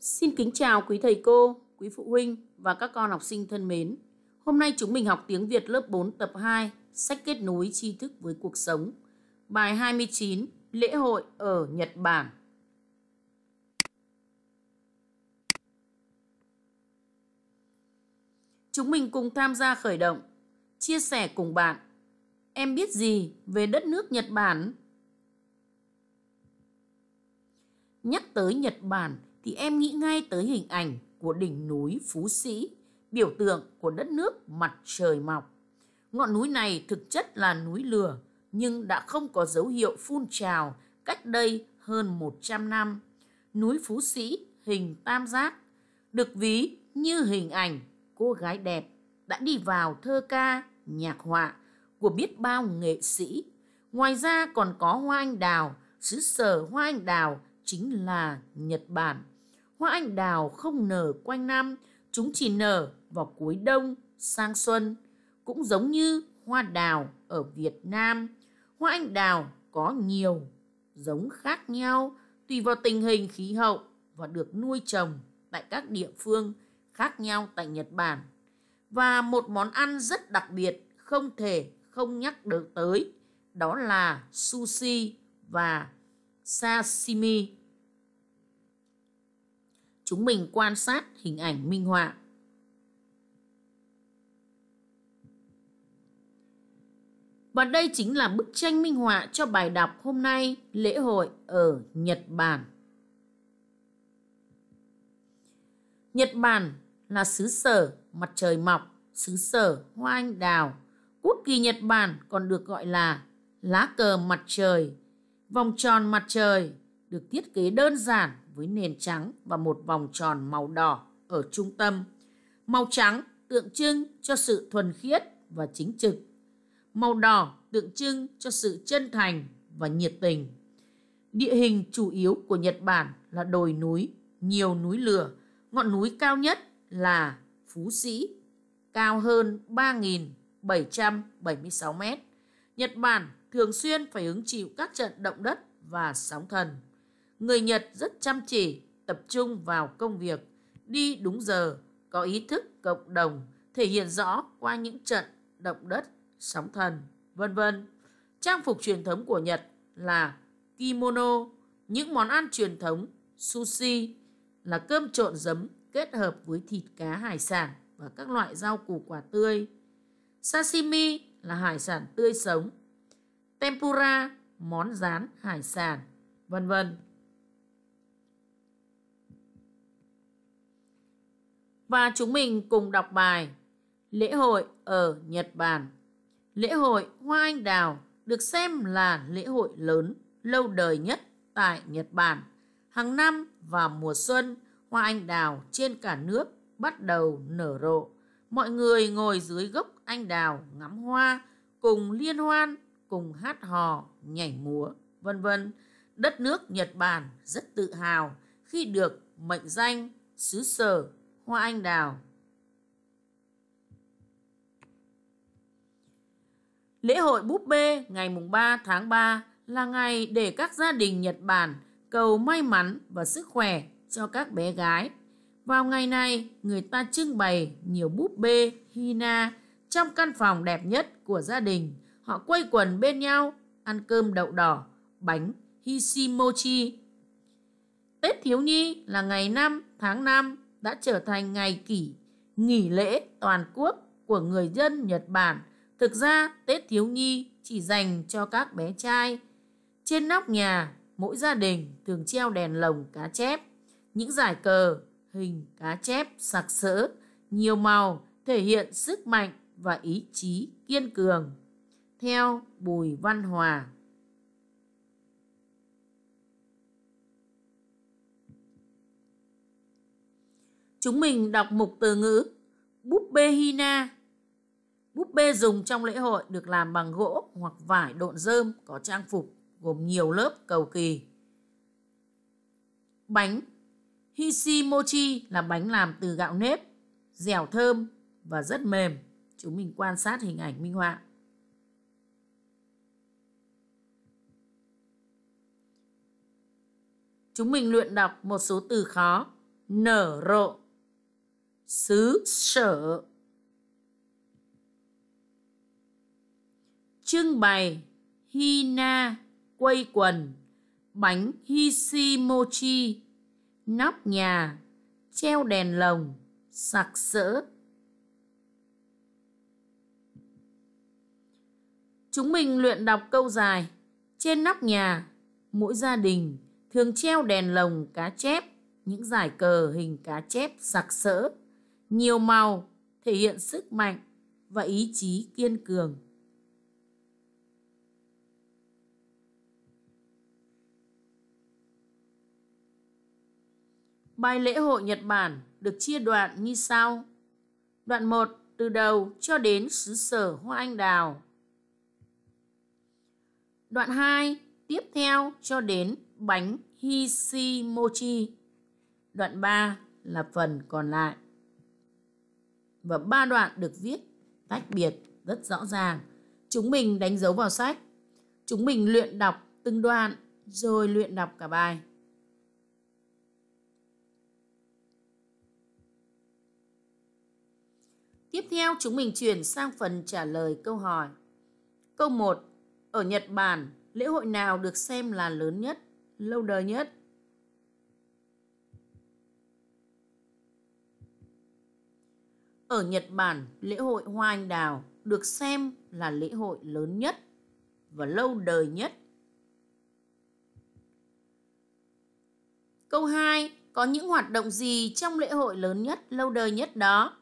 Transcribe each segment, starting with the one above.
Xin kính chào quý thầy cô, quý phụ huynh và các con học sinh thân mến. Hôm nay chúng mình học tiếng Việt lớp 4 tập 2, sách kết nối tri thức với cuộc sống. Bài 29, lễ hội ở Nhật Bản. Chúng mình cùng tham gia khởi động, chia sẻ cùng bạn. Em biết gì về đất nước Nhật Bản? Nhắc tới Nhật Bản – thì em nghĩ ngay tới hình ảnh của đỉnh núi Phú Sĩ, biểu tượng của đất nước mặt trời mọc. Ngọn núi này thực chất là núi lửa nhưng đã không có dấu hiệu phun trào cách đây hơn 100 năm. Núi Phú Sĩ hình tam giác được ví như hình ảnh cô gái đẹp đã đi vào thơ ca, nhạc họa của biết bao nghệ sĩ. Ngoài ra còn có hoa anh đào, xứ sở hoa anh đào chính là Nhật Bản. Hoa anh đào không nở quanh năm, chúng chỉ nở vào cuối đông sang xuân, cũng giống như hoa đào ở Việt Nam. Hoa anh đào có nhiều giống khác nhau tùy vào tình hình khí hậu và được nuôi trồng tại các địa phương khác nhau tại Nhật Bản. Và một món ăn rất đặc biệt không thể không nhắc được tới đó là sushi và sashimi chúng mình quan sát hình ảnh minh họa. Và đây chính là bức tranh minh họa cho bài đọc hôm nay lễ hội ở Nhật Bản. Nhật Bản là xứ sở mặt trời mọc, xứ sở hoa anh đào. Quốc kỳ Nhật Bản còn được gọi là lá cờ mặt trời, vòng tròn mặt trời được thiết kế đơn giản với nền trắng và một vòng tròn màu đỏ ở trung tâm. Màu trắng tượng trưng cho sự thuần khiết và chính trực. Màu đỏ tượng trưng cho sự chân thành và nhiệt tình. Địa hình chủ yếu của Nhật Bản là đồi núi, nhiều núi lửa. Ngọn núi cao nhất là Phú Sĩ, cao hơn 3.776 mét. Nhật Bản thường xuyên phải hứng chịu các trận động đất và sóng thần. Người Nhật rất chăm chỉ, tập trung vào công việc, đi đúng giờ, có ý thức cộng đồng, thể hiện rõ qua những trận động đất, sóng thần, vân vân. Trang phục truyền thống của Nhật là kimono, những món ăn truyền thống sushi là cơm trộn giấm kết hợp với thịt cá hải sản và các loại rau củ quả tươi. Sashimi là hải sản tươi sống. Tempura, món rán hải sản, vân vân. và chúng mình cùng đọc bài Lễ hội ở Nhật Bản. Lễ hội Hoa Anh Đào được xem là lễ hội lớn lâu đời nhất tại Nhật Bản. Hàng năm vào mùa xuân, hoa anh đào trên cả nước bắt đầu nở rộ. Mọi người ngồi dưới gốc anh đào ngắm hoa, cùng liên hoan, cùng hát hò, nhảy múa, vân vân. Đất nước Nhật Bản rất tự hào khi được mệnh danh xứ sở hoa anh đào. Lễ hội búp bê ngày mùng 3 tháng 3 là ngày để các gia đình Nhật Bản cầu may mắn và sức khỏe cho các bé gái. Vào ngày này, người ta trưng bày nhiều búp bê Hina trong căn phòng đẹp nhất của gia đình. Họ quây quần bên nhau, ăn cơm đậu đỏ, bánh Hishimochi. Tết Thiếu Nhi là ngày 5 tháng 5 đã trở thành ngày kỷ nghỉ lễ toàn quốc của người dân Nhật Bản. Thực ra, Tết thiếu nhi chỉ dành cho các bé trai. Trên nóc nhà, mỗi gia đình thường treo đèn lồng cá chép, những giải cờ hình cá chép sặc sỡ, nhiều màu thể hiện sức mạnh và ý chí kiên cường. Theo Bùi Văn Hòa Chúng mình đọc mục từ ngữ búp bê Hina. Búp bê dùng trong lễ hội được làm bằng gỗ hoặc vải độn rơm có trang phục gồm nhiều lớp cầu kỳ. Bánh Hishimochi là bánh làm từ gạo nếp, dẻo thơm và rất mềm. Chúng mình quan sát hình ảnh minh họa. Chúng mình luyện đọc một số từ khó. Nở rộ xứ sở trưng bày hina quây quần bánh hishimochi nóc nhà treo đèn lồng sặc sỡ chúng mình luyện đọc câu dài trên nóc nhà mỗi gia đình thường treo đèn lồng cá chép những giải cờ hình cá chép sặc sỡ nhiều màu thể hiện sức mạnh và ý chí kiên cường Bài lễ hội Nhật Bản được chia đoạn như sau. Đoạn 1 từ đầu cho đến xứ sở hoa anh đào. Đoạn 2 tiếp theo cho đến bánh Hishimochi. Đoạn 3 là phần còn lại và ba đoạn được viết tách biệt rất rõ ràng. Chúng mình đánh dấu vào sách. Chúng mình luyện đọc từng đoạn rồi luyện đọc cả bài. Tiếp theo chúng mình chuyển sang phần trả lời câu hỏi. Câu 1. Ở Nhật Bản, lễ hội nào được xem là lớn nhất, lâu đời nhất? Ở Nhật Bản, lễ hội Hoa Anh Đào được xem là lễ hội lớn nhất và lâu đời nhất. Câu 2. Có những hoạt động gì trong lễ hội lớn nhất, lâu đời nhất đó?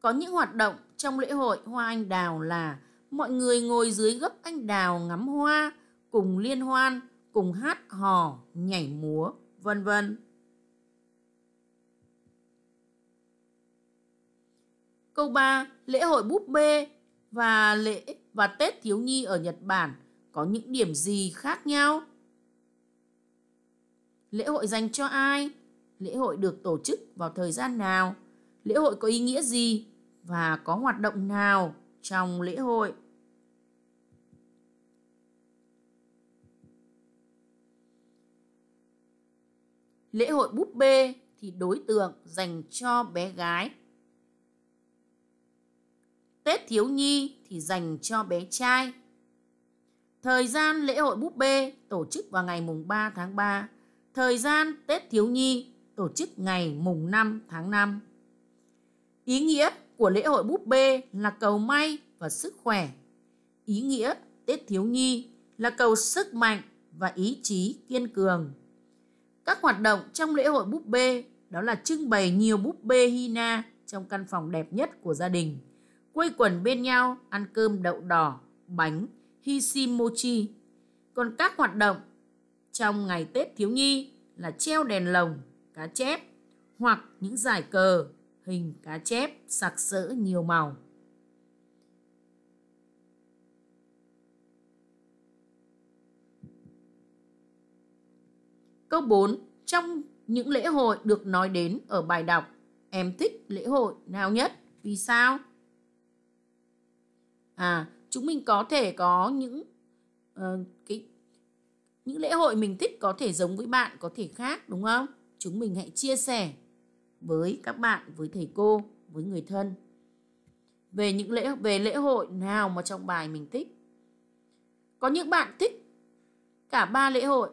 Có những hoạt động trong lễ hội Hoa Anh Đào là mọi người ngồi dưới gốc anh đào ngắm hoa, cùng liên hoan, cùng hát hò, nhảy múa, vân vân. Câu 3. Lễ hội búp bê và lễ và Tết thiếu nhi ở Nhật Bản có những điểm gì khác nhau? Lễ hội dành cho ai? Lễ hội được tổ chức vào thời gian nào? Lễ hội có ý nghĩa gì và có hoạt động nào trong lễ hội? Lễ hội búp bê thì đối tượng dành cho bé gái Tết thiếu nhi thì dành cho bé trai. Thời gian lễ hội búp bê tổ chức vào ngày mùng 3 tháng 3. Thời gian Tết thiếu nhi tổ chức ngày mùng 5 tháng 5. Ý nghĩa của lễ hội búp bê là cầu may và sức khỏe. Ý nghĩa Tết thiếu nhi là cầu sức mạnh và ý chí kiên cường. Các hoạt động trong lễ hội búp bê đó là trưng bày nhiều búp bê Hina trong căn phòng đẹp nhất của gia đình – quây quần bên nhau ăn cơm đậu đỏ, bánh, hishimochi. Còn các hoạt động trong ngày Tết thiếu nhi là treo đèn lồng, cá chép hoặc những giải cờ hình cá chép sặc sỡ nhiều màu. Câu 4. Trong những lễ hội được nói đến ở bài đọc, em thích lễ hội nào nhất? Vì sao? à chúng mình có thể có những uh, cái những lễ hội mình thích có thể giống với bạn có thể khác đúng không chúng mình hãy chia sẻ với các bạn với thầy cô với người thân về những lễ về lễ hội nào mà trong bài mình thích có những bạn thích cả ba lễ hội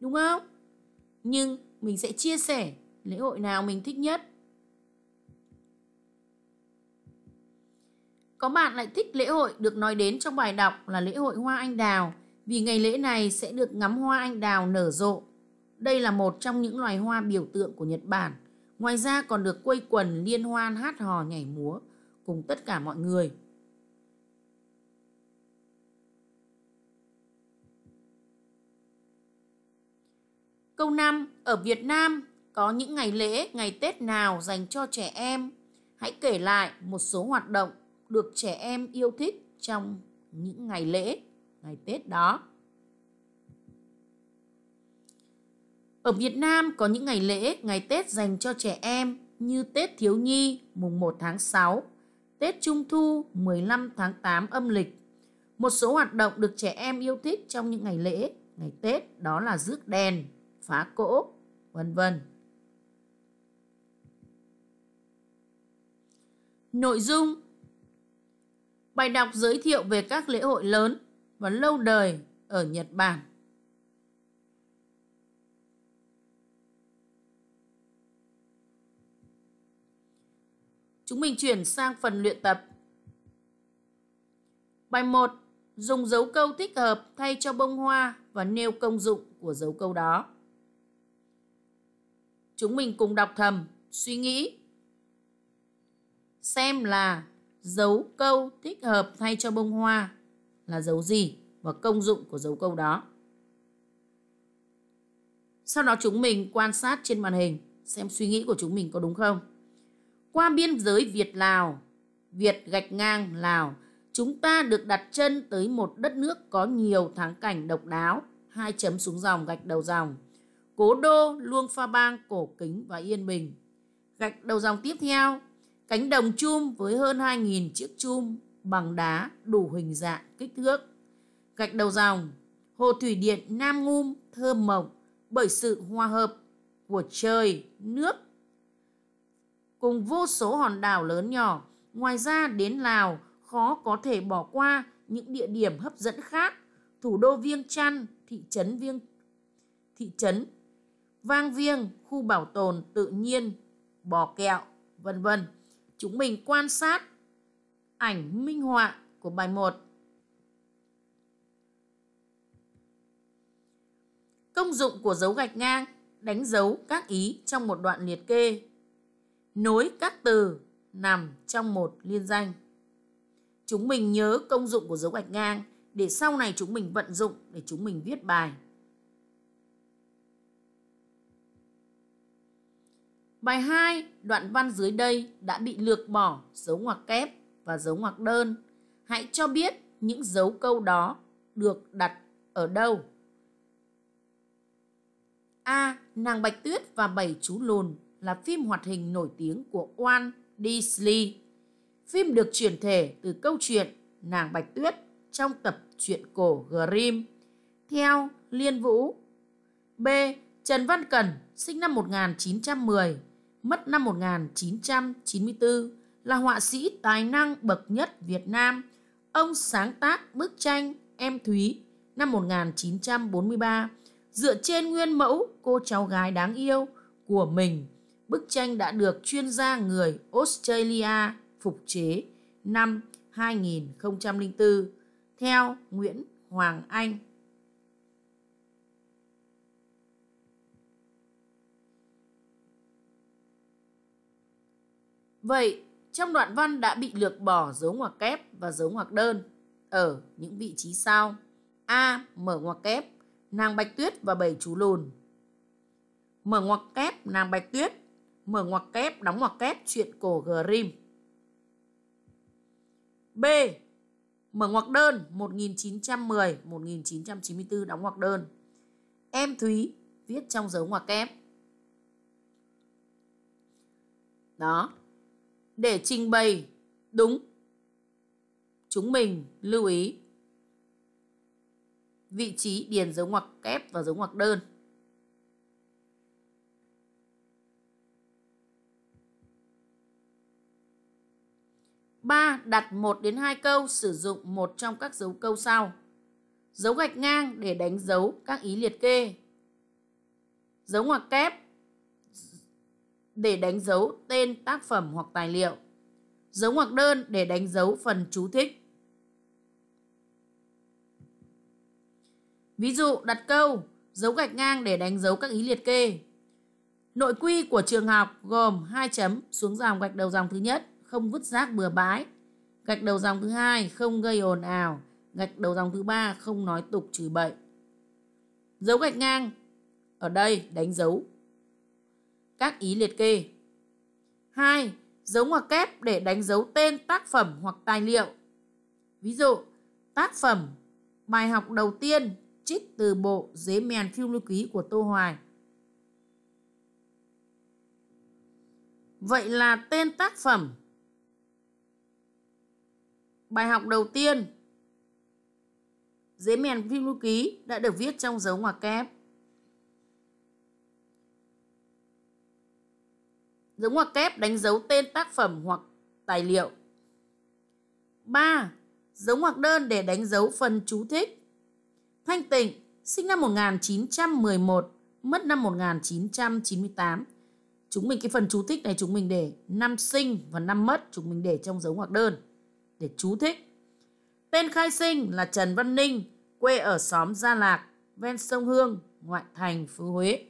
đúng không nhưng mình sẽ chia sẻ lễ hội nào mình thích nhất Có bạn lại thích lễ hội được nói đến trong bài đọc là lễ hội hoa anh đào vì ngày lễ này sẽ được ngắm hoa anh đào nở rộ. Đây là một trong những loài hoa biểu tượng của Nhật Bản. Ngoài ra còn được quây quần liên hoan hát hò nhảy múa cùng tất cả mọi người. Câu 5. Ở Việt Nam có những ngày lễ, ngày Tết nào dành cho trẻ em? Hãy kể lại một số hoạt động được trẻ em yêu thích trong những ngày lễ, ngày Tết đó. Ở Việt Nam có những ngày lễ, ngày Tết dành cho trẻ em như Tết Thiếu Nhi mùng 1 tháng 6, Tết Trung Thu 15 tháng 8 âm lịch. Một số hoạt động được trẻ em yêu thích trong những ngày lễ, ngày Tết đó là rước đèn, phá cỗ, vân vân. Nội dung Bài đọc giới thiệu về các lễ hội lớn và lâu đời ở Nhật Bản. Chúng mình chuyển sang phần luyện tập. Bài 1. Dùng dấu câu thích hợp thay cho bông hoa và nêu công dụng của dấu câu đó. Chúng mình cùng đọc thầm, suy nghĩ. Xem là dấu câu thích hợp thay cho bông hoa là dấu gì và công dụng của dấu câu đó. Sau đó chúng mình quan sát trên màn hình xem suy nghĩ của chúng mình có đúng không. Qua biên giới Việt-Lào, Việt gạch ngang Lào, chúng ta được đặt chân tới một đất nước có nhiều thắng cảnh độc đáo, hai chấm xuống dòng gạch đầu dòng, cố đô Luông Pha Bang cổ kính và yên bình. Gạch đầu dòng tiếp theo Cánh đồng chum với hơn 2.000 chiếc chum bằng đá đủ hình dạng kích thước. Gạch đầu dòng, hồ thủy điện Nam Ngum thơm mộng bởi sự hòa hợp của trời, nước cùng vô số hòn đảo lớn nhỏ. Ngoài ra đến Lào khó có thể bỏ qua những địa điểm hấp dẫn khác. Thủ đô Viêng Chăn, thị trấn Viêng thị trấn Vang Viêng, khu bảo tồn tự nhiên, bò kẹo, vân vân chúng mình quan sát ảnh minh họa của bài 1. Công dụng của dấu gạch ngang đánh dấu các ý trong một đoạn liệt kê. Nối các từ nằm trong một liên danh. Chúng mình nhớ công dụng của dấu gạch ngang để sau này chúng mình vận dụng để chúng mình viết bài. Bài 2, đoạn văn dưới đây đã bị lược bỏ dấu ngoặc kép và dấu ngoặc đơn. Hãy cho biết những dấu câu đó được đặt ở đâu. A. Nàng Bạch Tuyết và Bảy Chú Lùn là phim hoạt hình nổi tiếng của Walt Disney. Phim được chuyển thể từ câu chuyện Nàng Bạch Tuyết trong tập truyện cổ Grimm theo Liên Vũ. B. Trần Văn Cẩn, sinh năm 1910, mất năm 1994, là họa sĩ tài năng bậc nhất Việt Nam. Ông sáng tác bức tranh Em Thúy năm 1943 dựa trên nguyên mẫu cô cháu gái đáng yêu của mình. Bức tranh đã được chuyên gia người Australia phục chế năm 2004 theo Nguyễn Hoàng Anh. Vậy, trong đoạn văn đã bị lược bỏ dấu ngoặc kép và dấu ngoặc đơn ở những vị trí sau. A. Mở ngoặc kép, nàng Bạch Tuyết và bầy chú lùn. Mở ngoặc kép, nàng Bạch Tuyết. Mở ngoặc kép, đóng ngoặc kép, chuyện cổ Grimm. B. Mở ngoặc đơn 1910-1994 đóng ngoặc đơn. Em Thúy viết trong dấu ngoặc kép. Đó, để trình bày đúng. Chúng mình lưu ý vị trí điền dấu ngoặc kép và dấu ngoặc đơn. ba Đặt một đến hai câu sử dụng một trong các dấu câu sau. Dấu gạch ngang để đánh dấu các ý liệt kê. Dấu ngoặc kép để đánh dấu tên tác phẩm hoặc tài liệu. Dấu ngoặc đơn để đánh dấu phần chú thích. Ví dụ đặt câu, dấu gạch ngang để đánh dấu các ý liệt kê. Nội quy của trường học gồm hai chấm xuống dòng gạch đầu dòng thứ nhất, không vứt rác bừa bãi. Gạch đầu dòng thứ hai, không gây ồn ào. Gạch đầu dòng thứ ba, không nói tục chửi bậy. Dấu gạch ngang ở đây đánh dấu các ý liệt kê. 2. Dấu ngoặc kép để đánh dấu tên tác phẩm hoặc tài liệu. Ví dụ, tác phẩm Bài học đầu tiên trích từ bộ Dế mèn phiêu lưu ký của Tô Hoài. Vậy là tên tác phẩm Bài học đầu tiên Dế mèn phiêu lưu ký đã được viết trong dấu ngoặc kép. dấu ngoặc kép đánh dấu tên tác phẩm hoặc tài liệu. 3. Dấu ngoặc đơn để đánh dấu phần chú thích. Thanh Tịnh, sinh năm 1911, mất năm 1998. Chúng mình cái phần chú thích này chúng mình để năm sinh và năm mất chúng mình để trong dấu ngoặc đơn để chú thích. Tên khai sinh là Trần Văn Ninh, quê ở xóm Gia Lạc, ven sông Hương, ngoại thành, Phú Huế.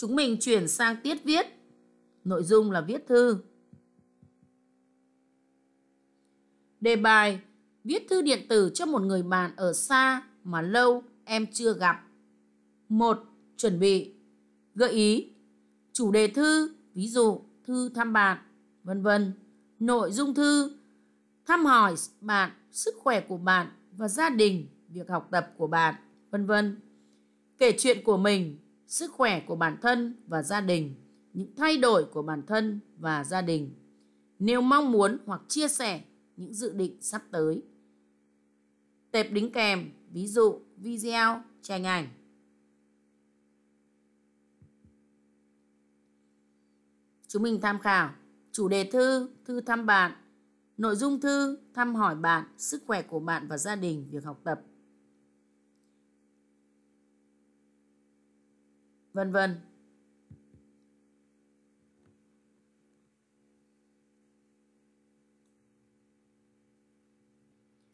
chúng mình chuyển sang tiết viết. Nội dung là viết thư. Đề bài Viết thư điện tử cho một người bạn ở xa mà lâu em chưa gặp. 1. Chuẩn bị Gợi ý Chủ đề thư, ví dụ thư thăm bạn, vân vân. Nội dung thư Thăm hỏi bạn, sức khỏe của bạn và gia đình, việc học tập của bạn, vân vân. Kể chuyện của mình, sức khỏe của bản thân và gia đình, những thay đổi của bản thân và gia đình. Nếu mong muốn hoặc chia sẻ những dự định sắp tới. Tệp đính kèm, ví dụ video, tranh ảnh. Chúng mình tham khảo chủ đề thư, thư thăm bạn, nội dung thư, thăm hỏi bạn, sức khỏe của bạn và gia đình, việc học tập, vân vân.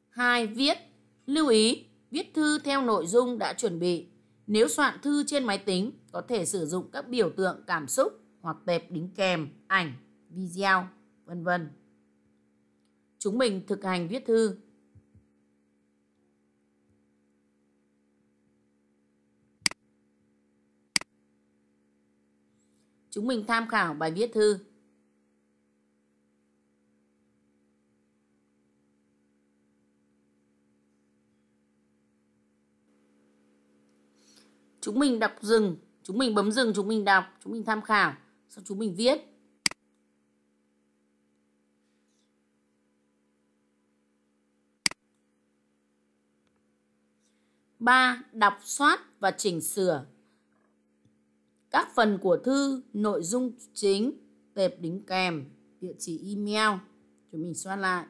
hai Viết Lưu ý, viết thư theo nội dung đã chuẩn bị. Nếu soạn thư trên máy tính, có thể sử dụng các biểu tượng cảm xúc hoặc tệp đính kèm, ảnh, video, vân vân. Chúng mình thực hành viết thư Chúng mình tham khảo bài viết thư. Chúng mình đọc dừng, chúng mình bấm dừng, chúng mình đọc, chúng mình tham khảo, sau chúng mình viết. ba Đọc soát và chỉnh sửa các phần của thư nội dung chính tệp đính kèm địa chỉ email chúng mình soát lại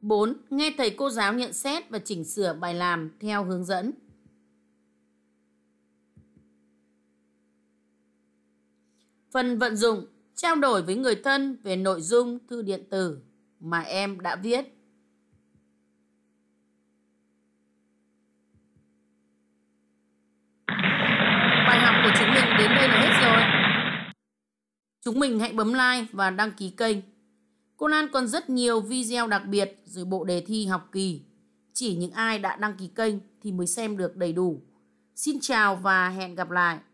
bốn nghe thầy cô giáo nhận xét và chỉnh sửa bài làm theo hướng dẫn phần vận dụng trao đổi với người thân về nội dung thư điện tử mà em đã viết kênh là hết rồi. Chúng mình hãy bấm like và đăng ký kênh. Cô Lan còn rất nhiều video đặc biệt rồi bộ đề thi học kỳ. Chỉ những ai đã đăng ký kênh thì mới xem được đầy đủ. Xin chào và hẹn gặp lại.